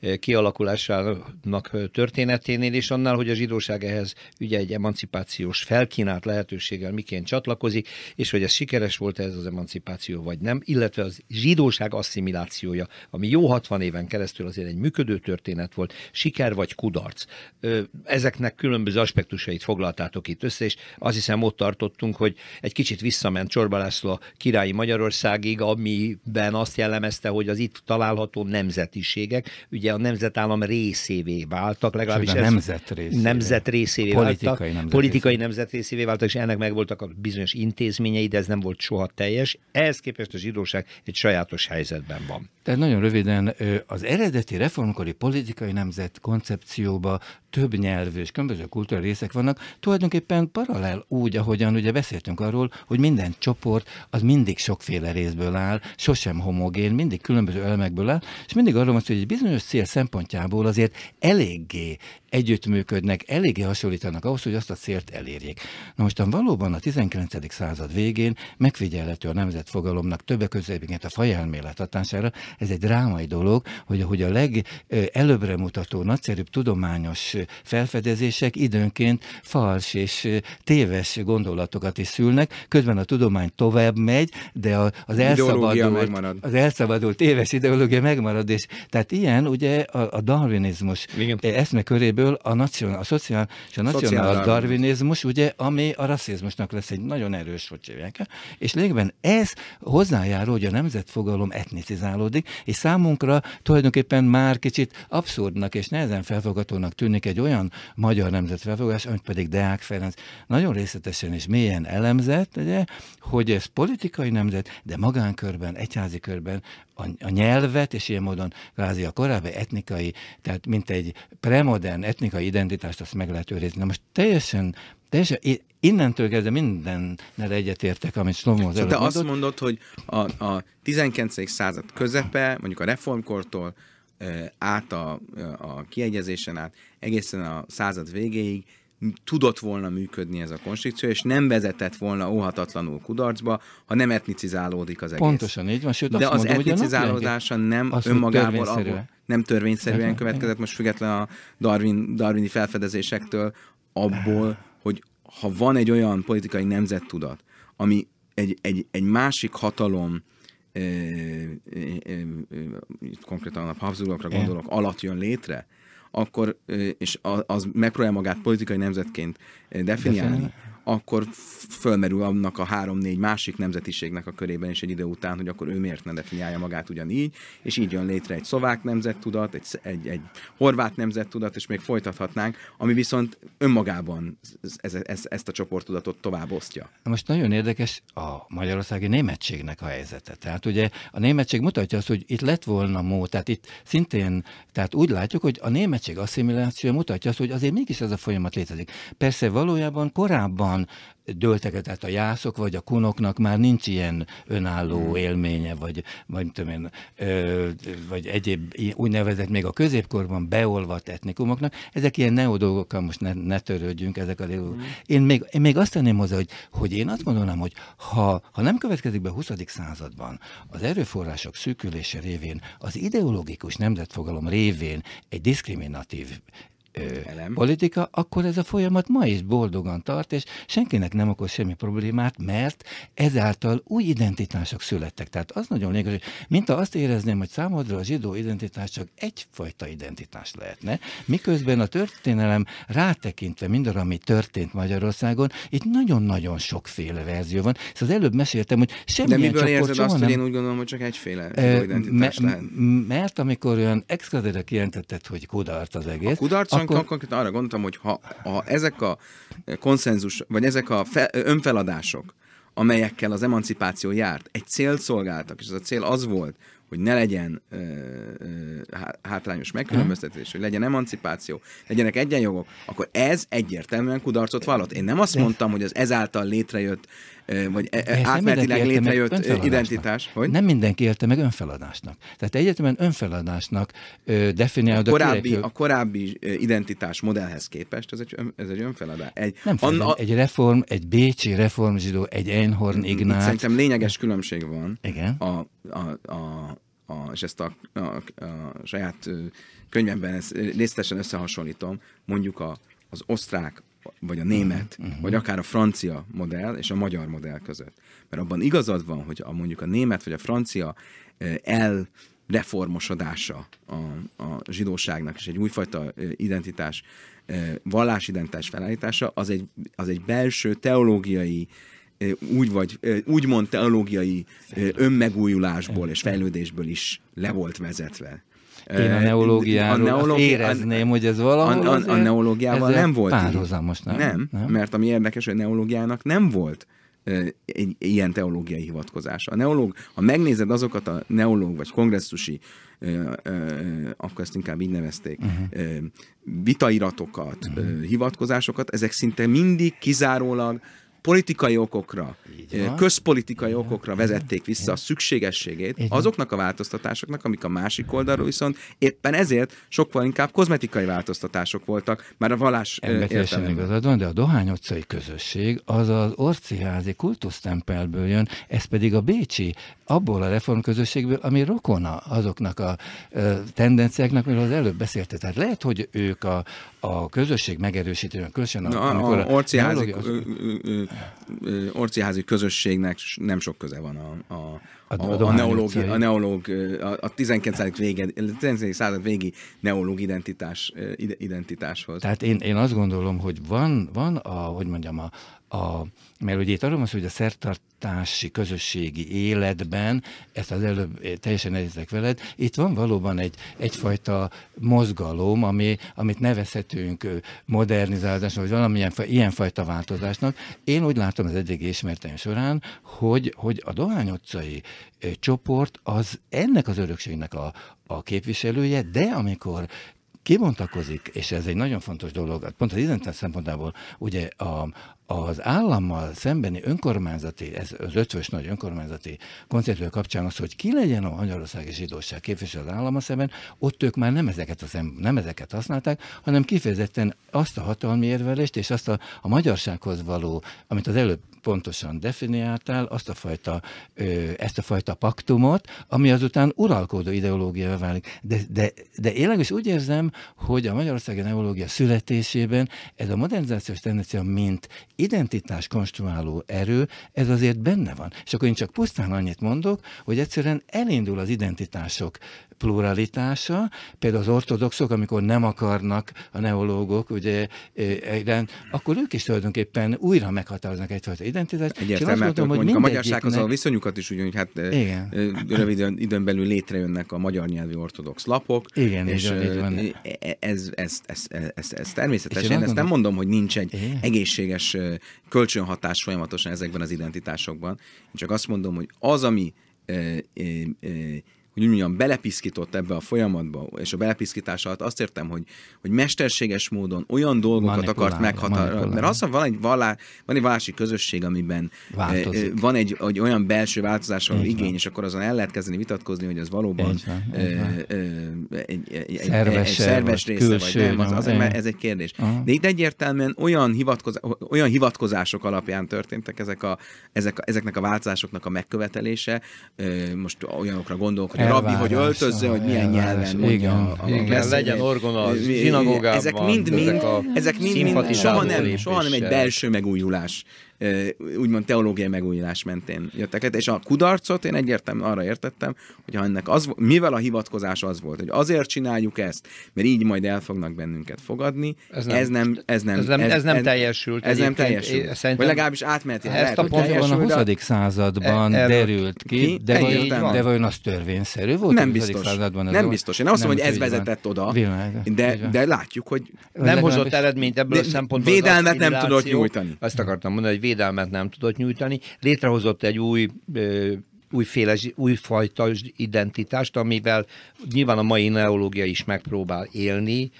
eh, kialakulásának eh, történeténél, és annál, hogy a zsidóság ehhez ugye egy emancipációs felkínált lehetőséggel miként csatlakozik, és hogy ez sikeres volt ez az emancipáció, vagy nem, illetve az zsidóság asszimilációja, ami jó 60 éven keresztül azért egy működő történet volt, siker vagy kudarc. Eh, ezeknek különböző aspektusait foglaltátok itt össze, és azt hiszem ott tartottunk, hogy egy kicsit visszament Csorba László a királyi Magyarországig, amiben azt jellemezte, hogy az itt található nemzetiségek ugye a nemzetállam részévé váltak, legalábbis Sőt, a nemzet részévé. Nemzet részévé politikai váltak. Nemzet politikai nemzet részévé váltak, és ennek megvoltak a bizonyos intézményei, de ez nem volt soha teljes. Ehhez képest a zsidóság egy sajátos helyzetben van. Tehát nagyon röviden, az eredeti reformkori politikai nemzet koncepcióba több nyelvű és különböző kultúra részek vannak, tulajdonképpen paralel úgy, ahogyan ugye beszéltünk arról, hogy minden csoport az mindig sokféle részből áll, sosem homogén, mindig különböző elemekből áll, és mindig arról van szó, hogy egy bizonyos cél szempontjából azért eléggé együttműködnek, eléggé hasonlítanak ahhoz, hogy azt a célt elérjék. Na most valóban a 19. század végén megfigyelhető a nemzetfogalomnak többek között a fajelmélet hatására ez egy drámai dolog, hogy ahogy a legelőbbre mutató, nagyszerűbb tudományos felfedezések időnként fals és téves gondolatokat is szülnek, közben a tudomány tovább megy, de az, elszabadult, az elszabadult éves ideológia megmarad, és tehát ilyen ugye a, a darwinizmus Igen. köréből a, nacionál, a szociál, és a nacionál darwinizmus, ugye, ami a rasszizmusnak lesz egy nagyon erős, hogy hívják és légben ez hozzájárul, hogy a nemzetfogalom etnicizálódik, és számunkra tulajdonképpen már kicsit abszurdnak és nehezen felfogatónak tűnik egy olyan magyar nemzet felfogás, amit pedig Deák Ferenc nagyon részletesen és mélyen elemzett, ugye, hogy ez politikai nemzet, de magánkörben, egyházi körben a, a nyelvet, és ilyen módon kvázi a korábbi etnikai, tehát mint egy premodern etnikai identitást azt meg lehet őrizni. Na most teljesen Teljesen, innentől kezdve mindennel egyetértek, amit Slomo az De mondott. azt mondod, hogy a, a 19. század közepe, mondjuk a reformkortól át a, a kiegyezésen át, egészen a század végéig tudott volna működni ez a konstrukció, és nem vezetett volna óhatatlanul kudarcba, ha nem etnicizálódik az egész. Pontosan így van, sőt De azt az mondom, etnicizálódása nem azt önmagából nem törvényszerűen következett, most független a Darwin, darwini felfedezésektől, abból, ha van egy olyan politikai nemzettudat, ami egy, egy, egy másik hatalom, e, e, e, konkrétan a Habsburgokra gondolok, alatt jön létre, akkor, és az megpróbál magát politikai nemzetként definiálni, Definál akkor fölmerül annak a három-négy másik nemzetiségnek a körében is egy idő után, hogy akkor ő miért ne definiálja magát ugyanígy, és így jön létre egy szlovák nemzettudat, egy, egy, egy horvát nemzettudat, és még folytathatnánk, ami viszont önmagában ez, ez, ezt a csoporttudatot tovább osztja. Most nagyon érdekes a magyarországi németségnek a helyzete. Tehát ugye a németség mutatja azt, hogy itt lett volna mód, tehát itt szintén, tehát úgy látjuk, hogy a németség asszimilációja mutatja azt, hogy azért mégis ez a folyamat létezik. Persze valójában korábban sokan dőlteketett a jászok, vagy a kunoknak már nincs ilyen önálló hmm. élménye, vagy, vagy, tudom én, ö, vagy egyéb úgynevezett még a középkorban beolvat etnikumoknak. Ezek ilyen neodolgokkal most ne, ne törődjünk, ezek a dolgok. Hmm. Én, még, én még azt tenném hozzá, hogy, hogy én azt gondolom, hogy ha, ha nem következik be a 20. században az erőforrások szűkülése révén, az ideológikus nemzetfogalom révén egy diszkriminatív Elem. politika, akkor ez a folyamat ma is boldogan tart, és senkinek nem okoz semmi problémát, mert ezáltal új identitások születtek. Tehát az nagyon lényeges, hogy mint azt érezném, hogy számodra a zsidó identitás csak egyfajta identitás lehetne, miközben a történelem rátekintve mindarra, ami történt Magyarországon, itt nagyon-nagyon sokféle verzió van. És szóval az előbb meséltem, hogy semmi. De miből érzed azt, nem... hogy én úgy gondolom, hogy csak egyféle e, identitás lehet? Mert amikor olyan exkazedek jelentetted, hogy kudarc az egész. A akkor... konkrétan arra gondoltam, hogy ha, ha ezek a konszenzus, vagy ezek a fe, önfeladások, amelyekkel az emancipáció járt, egy cél szolgáltak, és ez a cél az volt, hogy ne legyen ö, ö, hátrányos megkülönböztetés, hogy legyen emancipáció, legyenek egyenjogok, akkor ez egyértelműen kudarcot vallott. Én nem azt De... mondtam, hogy az ezáltal létrejött, ö, vagy e-, e- átmertileg létrejött identitás. Hogy? Nem mindenki érte meg önfeladásnak. Tehát egyetemen önfeladásnak definiálod a korábbi, a, korábbi identitás modellhez képest, ez egy, ez egy önfeladás. Egy, nem an, a... egy reform, egy bécsi reformzsidó, egy Einhorn Ignác. szerintem lényeges különbség van. Igen. A a, a, a, és ezt a, a, a saját könyvemben ezt részletesen összehasonlítom, mondjuk a, az osztrák, vagy a német, uh-huh. vagy akár a francia modell és a magyar modell között. Mert abban igazad van, hogy a, mondjuk a német vagy a francia el reformosodása a, a zsidóságnak, és egy újfajta identitás, vallásidentitás felállítása, az egy, az egy belső teológiai úgy vagy, úgymond teológiai önmegújulásból és fejlődésből is le volt vezetve. Én a neológiáról a neológia, érezném, a, hogy ez valahol A, a, a neológiával nem volt. Párhuzamos, nem? nem? Nem, mert ami érdekes, hogy a neológiának nem volt egy ilyen teológiai hivatkozása. A neológ, ha megnézed azokat a neológ vagy kongresszusi, ö, akkor ezt inkább így nevezték, uh-huh. vitairatokat, uh-huh. hivatkozásokat, ezek szinte mindig kizárólag politikai okokra, eh, közpolitikai okokra vezették vissza a szükségességét azoknak a változtatásoknak, amik a másik oldalról viszont éppen ezért sokkal inkább kozmetikai változtatások voltak, már a vallás eh, értelemben. igazad van, de a Dohány utcai közösség az az Orciházi kultusztempelből jön, ez pedig a Bécsi, abból a reformközösségből, ami rokona azoknak a eh, tendenciáknak, mert az előbb beszélte. Tehát lehet, hogy ők a, a közösség megerősítően, köszönöm. Na, a, a, a orciházi, az... házi közösségnek nem sok köze van a, a, a, a, a, neológ, a, neológ, a, a 19. Vége, 19. század végi neológ identitás, identitáshoz. Tehát én, én azt gondolom, hogy van, van a, hogy mondjam, a, a, mert ugye itt arról van szó, hogy a szertartási közösségi életben, ezt az előbb eh, teljesen egyetek veled, itt van valóban egy, egyfajta mozgalom, ami, amit nevezhetünk modernizálásnak, vagy valamilyen ilyenfajta változásnak. Én úgy látom az eddig ismertem során, hogy, hogy a Dohány utcai csoport az ennek az örökségnek a, a képviselője, de amikor kibontakozik, és ez egy nagyon fontos dolog, pont az identitás szempontából, ugye a, az állammal szembeni önkormányzati, ez az ötvös nagy önkormányzati koncepció kapcsán az, hogy ki legyen a magyarországi zsidóság képviselő az állama szemben, ott ők már nem ezeket, az, nem ezeket használták, hanem kifejezetten azt a hatalmi érvelést és azt a, a magyarsághoz való, amit az előbb pontosan definiáltál, azt a fajta, ö, ezt a fajta paktumot, ami azután uralkodó ideológiává válik. De, de, de én is úgy érzem, hogy a magyarországi neológia születésében ez a modernizációs tendencia mint identitás konstruáló erő, ez azért benne van. És akkor én csak pusztán annyit mondok, hogy egyszerűen elindul az identitások pluralitása. Például az ortodoxok, amikor nem akarnak a neológok, ugye, e, egyren, akkor ők is tulajdonképpen újra meghatároznak egyfajta identitást. Egyértelmű, mert gondolom, hogy a magyarsághoz a viszonyukat is ugyanúgy, hát e, igen. E, rövid időn belül létrejönnek a magyar nyelvű ortodox lapok. Igen, és így így van. Ez, ez, ez, ez, ez, ez természetesen, én ezt nem mondom, hogy nincs egy igen. egészséges kölcsönhatás folyamatosan ezekben az identitásokban. Én csak azt mondom, hogy az, ami hogy úgy mondjam, belepiszkított ebbe a folyamatba, és a belepiszkítás alatt azt értem, hogy, hogy mesterséges módon olyan dolgokat manipulál, akart meghatározni. Mert azt van egy, vallá, van egy vallási közösség, amiben eh, eh, Változik. van egy, egy olyan belső változás, ahol igény, van. és akkor azon el lehet kezdeni vitatkozni, hogy az valóban eh, egy, van, egy, egy, egy, szerves, egy szerves része, külső, vagy nem, az, az, az, ez egy kérdés. Aha. De itt egyértelműen olyan, hivatkozás, olyan hivatkozások alapján történtek ezek a, ezek, ezeknek a változásoknak a megkövetelése. Most olyanokra gondolok, hogy rabbi, hogy öltözze, hogy milyen nyelven mondja. Igen, a, a igen legyen orgona a zsinagógában. Ezek mind-mind, ezek mind mind, soha nem, soha nem egy belső megújulás úgymond teológiai megújulás mentén jöttek. le. és a kudarcot én egyértelműen arra értettem, hogy ha ennek az, mivel a hivatkozás az volt, hogy azért csináljuk ezt, mert így majd el fognak bennünket fogadni, ez nem, ez nem, ez nem, ez nem, ez, ez nem teljesült. Ez nem teljesült. vagy legalábbis átmeneti. Ezt lehet, a pontban a 20. De... században e, derült ki, ki de, vajon, de vajon az törvényszerű volt? Nem biztos. Században az nem volt? biztos. Én azt mondom, hogy ez vezetett oda, de, de látjuk, hogy nem hozott eredményt ebből a szempontból. Védelmet nem tudott nyújtani. Azt akartam mondani, hogy védelmet nem tudott nyújtani. Létrehozott egy új újféle, újfajta identitást, amivel nyilván a mai neológia is megpróbál élni,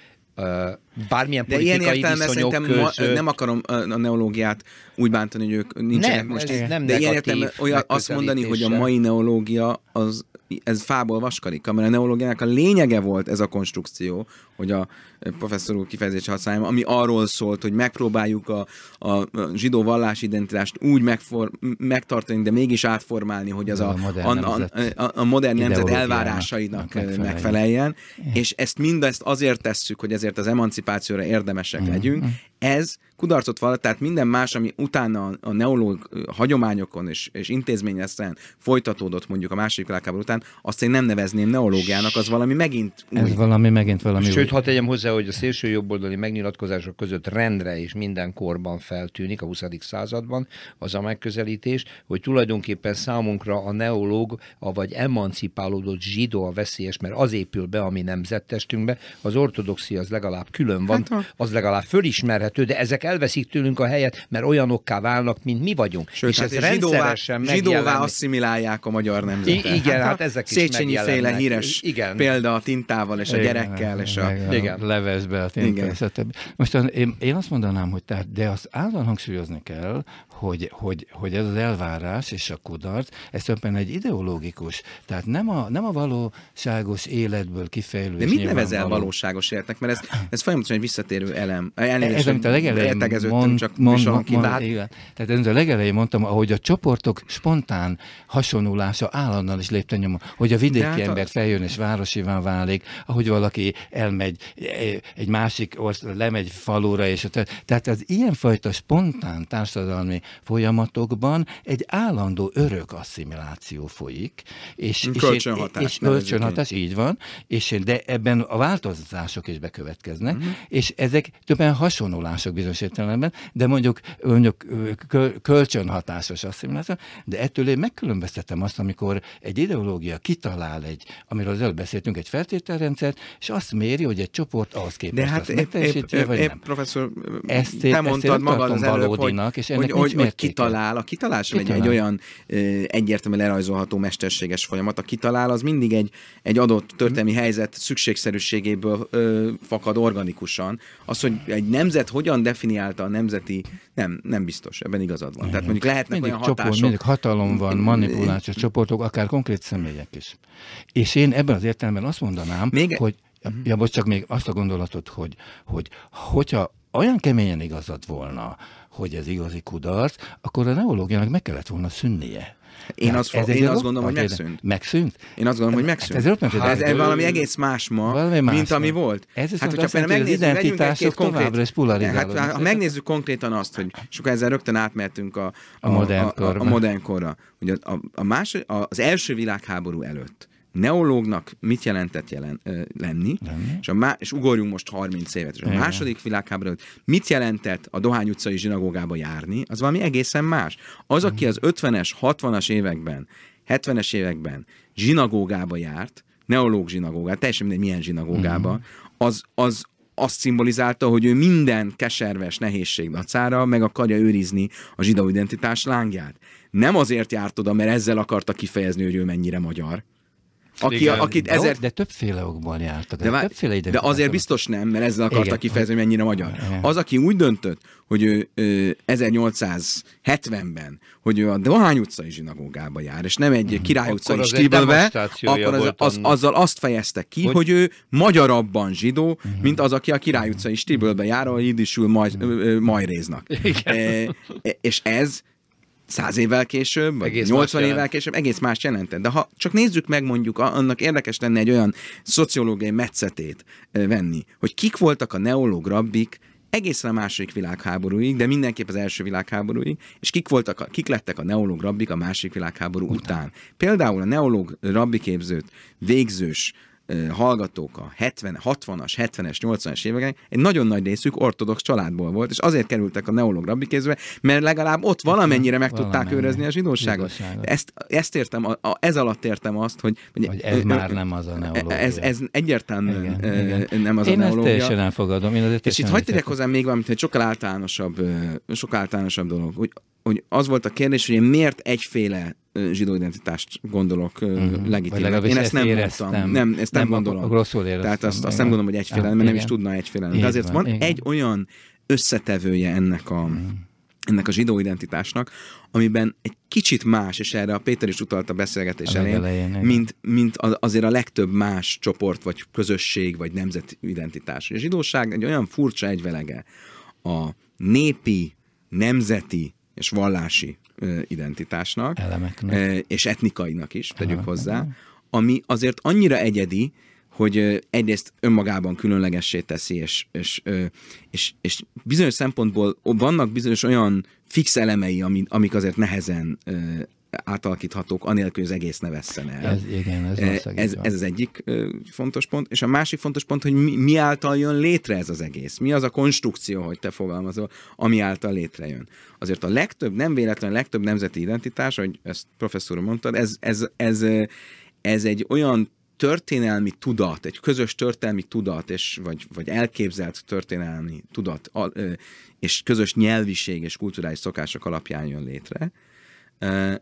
bármilyen De ilyen értelme, viszonyok között... ma, nem akarom a neológiát úgy bántani, hogy ők nincsenek nem, most. Ez nem de ilyen értelme olyan azt mondani, hogy a mai neológia az ez fából vaskarik, mert a neológiának a lényege volt ez a konstrukció, hogy a professzor úr kifejezése használja, ami arról szólt, hogy megpróbáljuk a, a zsidó vallási identitást úgy megfor, megtartani, de mégis átformálni, hogy az a, a modern a, nemzet, a, a modern nemzet elvárásainak megfeleljen. megfeleljen. És ezt mindezt azért tesszük, hogy ezért az emancipáció participációra érdemesek mhm. legyünk. Ez kudarcot vallott, tehát minden más, ami utána a neológ hagyományokon és, és intézményesen folytatódott mondjuk a második világháború után, azt én nem nevezném neológiának, az valami megint új. Ez valami megint valami Sőt, új. hadd tegyem hozzá, hogy a szélső jobboldali megnyilatkozások között rendre és minden korban feltűnik a 20. században az a megközelítés, hogy tulajdonképpen számunkra a neológ, a vagy emancipálódott zsidó a veszélyes, mert az épül be a mi nemzettestünkbe, az ortodoxia az legalább külön van, hát, az legalább fölismerhető, de ezek elveszik tőlünk a helyet, mert olyanokká válnak, mint mi vagyunk. Sőt, és hát ez hát rendszeresen zsidóvá, zsidóvá asszimilálják a magyar nemzetet. I- igen, hát ezek Széchenyi is féle híres igen. példa a tintával és a igen, gyerekkel. És a... Igen. igen. Levezbe a tintát, Most én, én azt mondanám, hogy tehát, de azt állandóan hangsúlyozni kell, hogy, hogy, hogy ez az elvárás és a kudarc, ez többen egy ideológikus, tehát nem a, nem a valóságos életből kifejlő. De mit nevezel való... valóságos életnek? Mert ez, ez folyamatosan egy visszatérő elem. Elnézést, ez, amit a legelején mond, csak mond, mond, mond, Tehát ez a legelején mondtam, ahogy a csoportok spontán hasonulása állandóan is lépten nyomon, hogy a vidéki hát ember a... feljön és városivá válik, ahogy valaki elmegy e, egy másik ország, lemegy falura, és a tehát az ilyenfajta spontán társadalmi folyamatokban egy állandó örök asszimiláció folyik. És, kölcsönhatás. És, és kölcsönhatás, így van, és, de ebben a változások is bekövetkeznek, uh-huh. és ezek többen hasonlulások bizonyos értelemben, de mondjuk, mondjuk kölcsönhatásos asszimiláció, de ettől én megkülönböztetem azt, amikor egy ideológia kitalál egy, amiről az előbb beszéltünk, egy feltételrendszert, és azt méri, hogy egy csoport ahhoz képest de hát épp, épp, épp, vagy épp, nem. professzor, ezt, te ezt mondtad magad az előbb, hogy, és ennek hogy, hogy, vagy kitalál. A kitalás egy, egy olyan ö, egyértelműen lerajzolható mesterséges folyamat. A kitalál az mindig egy, egy adott történelmi mhm. helyzet szükségszerűségéből ö, fakad organikusan. Az, hogy egy nemzet hogyan definiálta a nemzeti, nem, nem biztos, ebben igazad van. Tehát mondjuk lehetnek mindig olyan csoport, hatások. Mindig hatalom van, mm, mm, manipulációs mm. csoportok, akár konkrét személyek is. És én ebben az értelemben azt mondanám, még... E- hogy Ja, most mhm. csak még azt a gondolatot, hogy, hogy hogyha olyan keményen igazad volna, hogy ez igazi kudarc, akkor a neológiának meg kellett volna szűnnie. Én, az, azt, hát ez én azt gondolom, hogy megszűnt. Megszűnt? Én azt gondolom, hát hogy megszűnt. Hát ez, hát, ez valami egész más ma, valami más mint ma. ami volt. Ez hát, hogyha például megnézzük, az identitások konkrét, továbbra is polarizálódnak. Hát, ha megnézzük konkrétan azt, hogy sok ezzel rögtön átmehetünk a, a, a, modern, a, a, a modern korra. Ugye a, a más, az első világháború előtt neológnak mit jelentett jelen, ö, lenni, lenni. És, a má, és ugorjunk most 30 évet, és a Igen. második világháború mit jelentett a Dohány utcai zsinagógába járni, az valami egészen más. Az, aki mhm. az 50-es, 60-as években, 70-es években zsinagógába járt, neológ zsinagógába, teljesen mindegy milyen zsinagógába, mhm. az, az, azt szimbolizálta, hogy ő minden keserves nehézség dacára meg akarja őrizni a zsidó identitás lángját. Nem azért járt oda, mert ezzel akarta kifejezni, hogy ő mennyire magyar, aki, Igen. akit de, ezer... de többféle okból jártak. De, többféle ide de azért biztos nem, mert ezzel akarta Igen. kifejezni, hogy mennyire magyar. Igen. Az, aki úgy döntött, hogy ő, ő 1870-ben, hogy ő a Dohány utcai zsinagógába jár, és nem egy mhm. Király utcai stíbelbe, akkor az, az, azzal azt fejezte ki, hogy, hogy ő magyarabban zsidó, uh-huh. mint az, aki a Király utcai stíbelbe jár, ahol jidisul majd, uh-huh. majréznak. E, e, és ez 100 évvel később, vagy egész 80 évvel jelent. később, egész más jelentett. De ha csak nézzük meg mondjuk, annak érdekes lenne egy olyan szociológiai metszetét venni, hogy kik voltak a neológ rabbik, egészen a második világháborúig, de mindenképp az első világháborúig, és kik, voltak, a, kik lettek a neológ rabbik a második világháború után. után. Például a neológ rabbi képzőt végzős hallgatók a 70, 60-as, 70-es, 80-es években egy nagyon nagy részük ortodox családból volt, és azért kerültek a neológ rabbikézbe, mert legalább ott valamennyire meg Valamennyi. tudták őrezni a zsidóságot. zsidóságot. Ezt, ezt értem, a, a, ez alatt értem azt, hogy... hogy hogy ez ö, már nem az a e, neológia. Ez, ez egyértelműen igen, ö, igen. nem az én a neológia. Én ezt teljesen elfogadom. Én és itt hagyd tegyek hozzá még valamit, hogy sokkal általánosabb, sokkal általánosabb dolog. Hogy hogy az volt a kérdés, hogy én miért egyféle zsidó identitást gondolok uh-huh. legitimnek. Én ezt nem éreztem. mondtam. Nem, ezt nem, nem gondolom. rosszul éreztem. Tehát azt, azt nem gondolom, hogy egyféle, ah, mert igen. nem is tudna egyféle. De azért van, van igen. egy olyan összetevője ennek a, mhm. ennek a zsidó identitásnak, amiben egy kicsit más, és erre a Péter is utalt a beszélgetés a elején, elején mint, mint azért a legtöbb más csoport, vagy közösség, vagy nemzeti identitás. A zsidóság egy olyan furcsa egyvelege a népi, nemzeti, és vallási identitásnak, Elemeknek. és etnikainak is, tegyük Elemeknek. hozzá, ami azért annyira egyedi, hogy egyrészt önmagában különlegessé teszi, és, és, és, és bizonyos szempontból vannak bizonyos olyan fix elemei, amik azért nehezen átalakíthatók, anélkül, hogy az egész ne vesszen el. Ez, igen, ez, e, ez, ez az egyik fontos pont. És a másik fontos pont, hogy mi, mi által jön létre ez az egész. Mi az a konstrukció, hogy te fogalmazol, ami által létrejön. Azért a legtöbb, nem véletlen a legtöbb nemzeti identitás, hogy ezt professzor mondtad, ez, ez, ez, ez egy olyan történelmi tudat, egy közös történelmi tudat, és, vagy, vagy elképzelt történelmi tudat, és közös nyelviség és kulturális szokások alapján jön létre,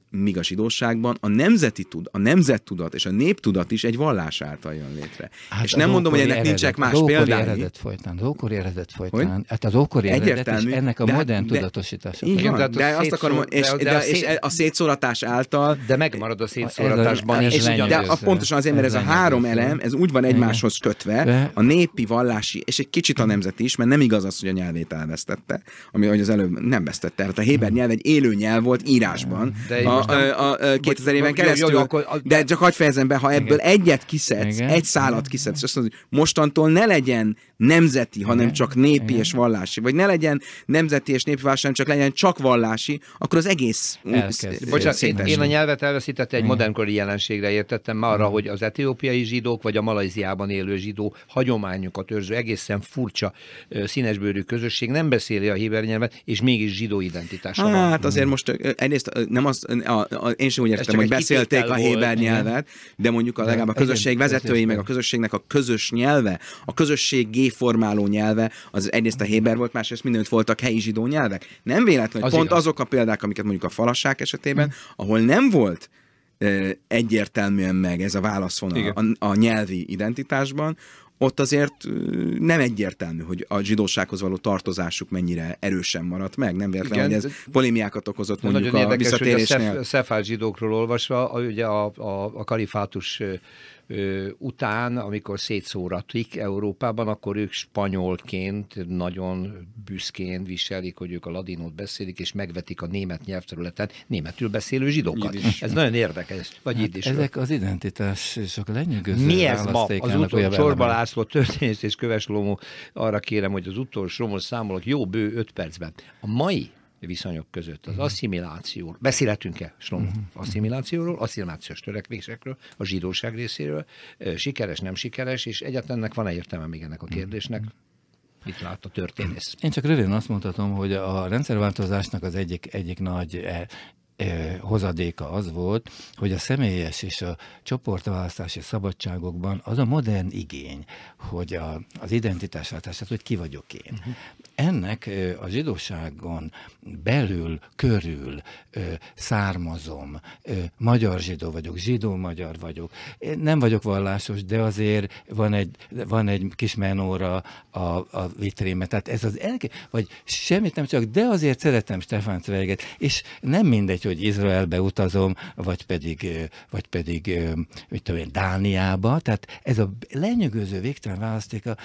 míg a zsidóságban a nemzeti tud, a nemzettudat és a néptudat is egy vallás által jön létre. Hát és nem mondom, hogy ennek eredet, nincsenek más példái. Eredet folytán, az ókori eredet folytán. Hát az ókori eredet és ennek a de, hát modern de, tudatosítása. Így van, de, de azt akarom, és, de, de, a, szét, és a szétszóratás által. De megmarad a szétszóratásban. És, és de a, pontosan azért, mert ez, ez a három elem, ez úgy van egymáshoz kötve, a népi, vallási, és egy kicsit a nemzeti is, mert nem igaz az, hogy a nyelvét elvesztette, ami, az előbb nem vesztette. Tehát a héber hmm. nyelv egy élő nyelv volt írásban, van de a, a, a, a 2000 éven keresztül. Jó, jó, akkor, a, de csak hagyj fejezem be, ha ebből igen. egyet kiszedsz, igen. egy szálat kiszedsz, azt mondod, hogy mostantól ne legyen nemzeti, hanem igen. csak népi igen. és vallási, vagy ne legyen nemzeti és népi válasz, hanem csak legyen csak vallási, akkor az egész Bocsánat, én, én a nyelvet elveszítette egy modernkori jelenségre értettem arra, hogy az etiópiai zsidók, vagy a Malajziában élő zsidó hagyományukat őrző, egészen furcsa színesbőrű közösség nem beszéli a héber nyelvet, és mégis zsidó identitása hát, van. Hát azért mhm. most egyrészt nem az, a, a, én sem úgy értem, hogy beszélték a héber volt, nyelvet, igen. de mondjuk a, legalább a közösség igen, vezetői, meg a közösségnek a közös nyelve, a közösség formáló nyelve, az egyrészt a héber volt, másrészt mindenütt voltak helyi zsidó nyelvek. Nem véletlen, hogy az pont igaz. azok a példák, amiket mondjuk a falasság esetében, ahol nem volt egyértelműen meg ez a válaszvonal a, a nyelvi identitásban, ott azért nem egyértelmű, hogy a zsidósághoz való tartozásuk mennyire erősen maradt meg. Nem véletlen, hogy ez polémiákat okozott mondjuk nagyon a érdekes, visszatérésnél. Hogy a szef, zsidókról olvasva, ugye a, a, a kalifátus után, amikor szétszóratik Európában, akkor ők spanyolként nagyon büszkén viselik, hogy ők a ladinót beszélik, és megvetik a német nyelvterületen németül beszélő zsidókat. Jidis. Ez nagyon érdekes. Vagy hát ezek az identitás és a lenyűgöző Mi ez ma? Az utolsó Csorba László történés és Köves Lomó, arra kérem, hogy az utolsó számolok jó bő öt percben. A mai viszonyok között. Az mhm. asszimiláció, beszélhetünk-e, Slom uh-huh. asszimilációról, asszimilációs törekvésekről, a zsidóság részéről, sikeres, nem sikeres, és egyáltalán van-e értelme még ennek a kérdésnek? Mit lát a történész? Én csak röviden azt mondhatom, hogy a rendszerváltozásnak az egyik, egyik nagy e, e, hozadéka az volt, hogy a személyes és a csoportválasztási szabadságokban az a modern igény, hogy a, az identitásváltás, tehát hogy ki vagyok én, uh-huh ennek a zsidóságon belül, körül származom, magyar zsidó vagyok, zsidó magyar vagyok, nem vagyok vallásos, de azért van egy, van egy kis menóra a, a vitréme, tehát ez az elke, vagy semmit nem csak, de azért szeretem Stefán Zweiget, és nem mindegy, hogy Izraelbe utazom, vagy pedig, vagy pedig mit tudom én, Dániába, tehát ez a lenyűgöző végtelen választéka,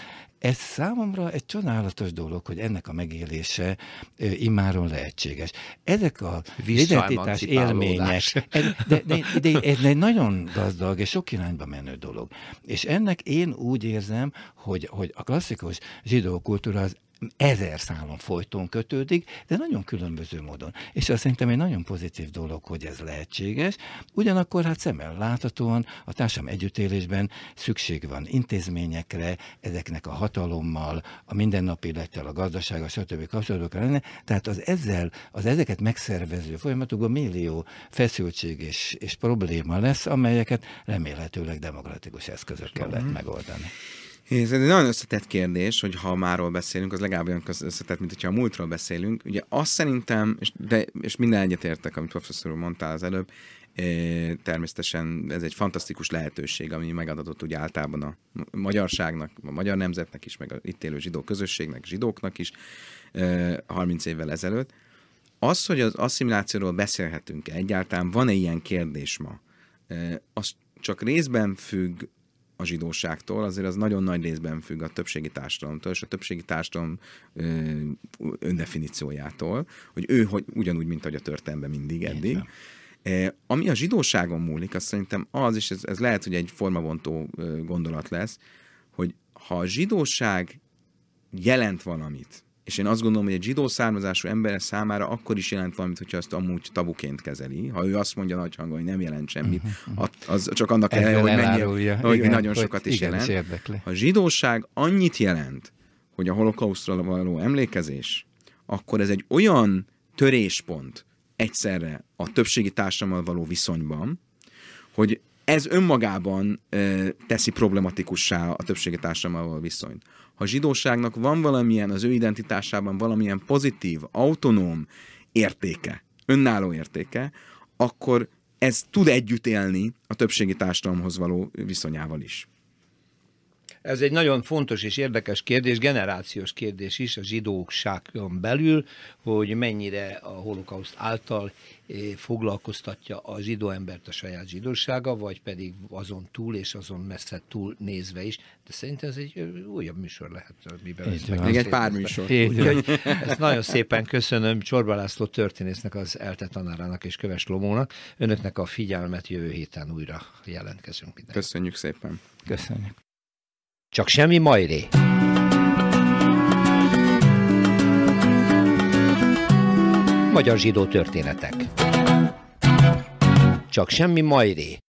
ez számomra egy csodálatos dolog, hogy ennek a megélése ö, immáron lehetséges. Ezek a identitás élmények, ez, de, de, de ez egy nagyon gazdag és sok irányba menő dolog. És ennek én úgy érzem, hogy, hogy a klasszikus zsidó kultúra az ezer szálon folyton kötődik, de nagyon különböző módon. És azt szerintem egy nagyon pozitív dolog, hogy ez lehetséges. Ugyanakkor hát szemmel láthatóan a társam együttélésben szükség van intézményekre, ezeknek a hatalommal, a mindennapi élettel, a gazdasága, stb. kapcsolatokra lenne. Tehát az ezzel, az ezeket megszervező folyamatokban millió feszültség és, és probléma lesz, amelyeket remélhetőleg demokratikus eszközökkel lehet mhm. megoldani. Ez egy nagyon összetett kérdés, hogy ha máról beszélünk, az legalább olyan összetett, mint hogyha a múltról beszélünk. Ugye azt szerintem, és, de, és minden egyetértek, amit professzor úr mondtál az előbb, eh, természetesen ez egy fantasztikus lehetőség, ami megadatott úgy általában a magyarságnak, a magyar nemzetnek is, meg a itt élő zsidó közösségnek, zsidóknak is 30 eh, évvel ezelőtt. Az, hogy az asszimilációról beszélhetünk -e, egyáltalán van-e ilyen kérdés ma, eh, az csak részben függ a zsidóságtól, azért az nagyon nagy részben függ a többségi társadalomtól, és a többségi társadalom ö, öndefiníciójától, hogy ő hogy ugyanúgy, mint ahogy a történelme mindig eddig. E, ami a zsidóságon múlik, azt szerintem az, és ez, ez lehet, hogy egy formavontó gondolat lesz, hogy ha a zsidóság jelent valamit, és én azt gondolom, hogy egy zsidó származású ember számára akkor is jelent valamit, hogyha azt amúgy tabuként kezeli. Ha ő azt mondja nagy hangon, hogy nem jelent semmit, mhm. az csak annak kell, hogy, mennyi, hogy igen, nagyon hogy sokat is igen, jelent. Is A zsidóság annyit jelent, hogy a holokausztra való emlékezés, akkor ez egy olyan töréspont egyszerre a többségi társammal való viszonyban, hogy ez önmagában teszi problematikussá a többségi társammal való viszonyt ha zsidóságnak van valamilyen az ő identitásában valamilyen pozitív, autonóm értéke, önálló értéke, akkor ez tud együtt élni a többségi társadalomhoz való viszonyával is. Ez egy nagyon fontos és érdekes kérdés, generációs kérdés is a zsidóságon belül, hogy mennyire a holokauszt által eh, foglalkoztatja a zsidó embert a saját zsidósága, vagy pedig azon túl és azon messze túl nézve is. De szerintem ez egy eh, újabb műsor lehet, amiben ez meg egy pár műsor. Úgyhogy ezt nagyon szépen köszönöm Csorba László történésznek, az ELTE tanárának és Köves Lomónak. Önöknek a figyelmet jövő héten újra jelentkezünk. Minden. Köszönjük szépen. Köszönjük. Csak semmi majré. Magyar zsidó történetek. Csak semmi majré.